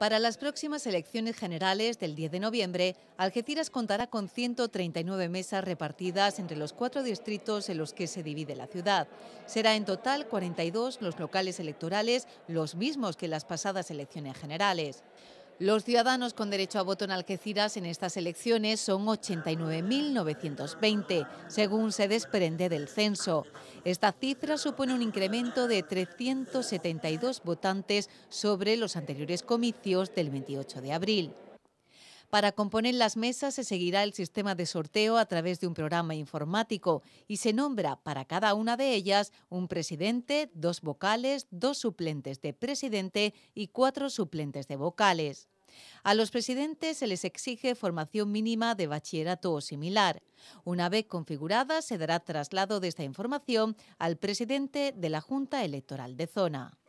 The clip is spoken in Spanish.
Para las próximas elecciones generales del 10 de noviembre, Algeciras contará con 139 mesas repartidas entre los cuatro distritos en los que se divide la ciudad. Será en total 42 los locales electorales, los mismos que las pasadas elecciones generales. Los ciudadanos con derecho a voto en Algeciras en estas elecciones son 89.920, según se desprende del censo. Esta cifra supone un incremento de 372 votantes sobre los anteriores comicios del 28 de abril. Para componer las mesas se seguirá el sistema de sorteo a través de un programa informático y se nombra para cada una de ellas un presidente, dos vocales, dos suplentes de presidente y cuatro suplentes de vocales. A los presidentes se les exige formación mínima de bachillerato o similar. Una vez configurada, se dará traslado de esta información al presidente de la Junta Electoral de Zona.